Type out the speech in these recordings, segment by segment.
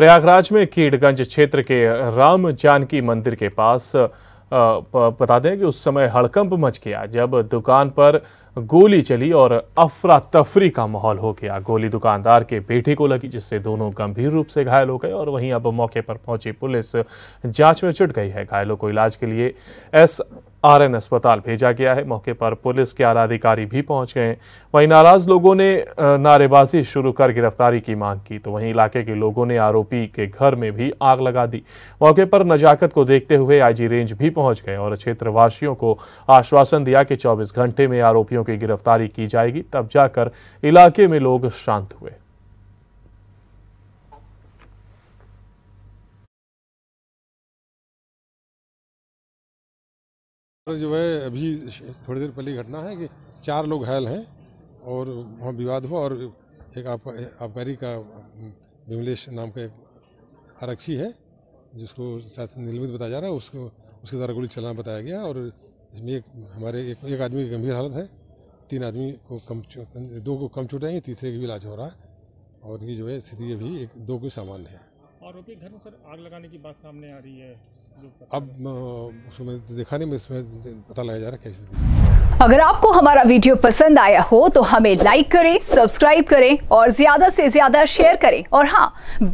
प्रयागराज में कीड़गंज क्षेत्र के राम जानकी मंदिर के पास बता दें कि उस समय हड़कंप मच गया जब दुकान पर गोली चली और अफरा तफरी का माहौल हो गया गोली दुकानदार के बेटे को लगी जिससे दोनों गंभीर रूप से घायल हो गए और वहीं अब मौके पर पहुंची पुलिस जांच में जुट गई है घायलों को इलाज के लिए एस आरएन अस्पताल भेजा गया है मौके पर पुलिस के आला अधिकारी भी पहुंच गए वहीं नाराज लोगों ने नारेबाजी शुरू कर गिरफ्तारी की मांग की तो वहीं इलाके के लोगों ने आरोपी के घर में भी आग लगा दी मौके पर नजाकत को देखते हुए आईजी रेंज भी पहुंच गए और क्षेत्रवासियों को आश्वासन दिया कि 24 घंटे में आरोपियों की गिरफ्तारी की जाएगी तब जाकर इलाके में लोग शांत हुए और तो जो है अभी थोड़ी देर पहले घटना है कि चार लोग घायल हैं और वहाँ विवाद हुआ और एक आबकारी का विमलेश नाम का एक आरक्षी है जिसको साथ निलंबित बताया जा रहा है उसको उसके द्वारा गोली चलाना बताया गया और इसमें एक हमारे एक, एक आदमी की गंभीर हालत है तीन आदमी को कम दो को कम छूट तीसरे की भी इलाज हो रहा है और ये जो है स्थिति अभी एक दो के सामान्य है आरोपी घर में सर आग लगाने की बात सामने आ रही है अब उसमें देखा नहीं इसमें पता लगाया जा रहा कैसे अगर आपको हमारा वीडियो पसंद आया हो तो हमें लाइक करें सब्सक्राइब करें और ज्यादा से ज्यादा शेयर करें और हाँ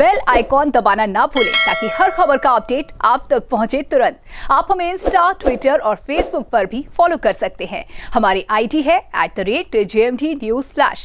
बेल आइकॉन दबाना ना भूलें ताकि हर खबर का अपडेट आप तक पहुंचे तुरंत आप हमें इंस्टा ट्विटर और फेसबुक पर भी फॉलो कर सकते हैं हमारी आईडी है at the rate J M D news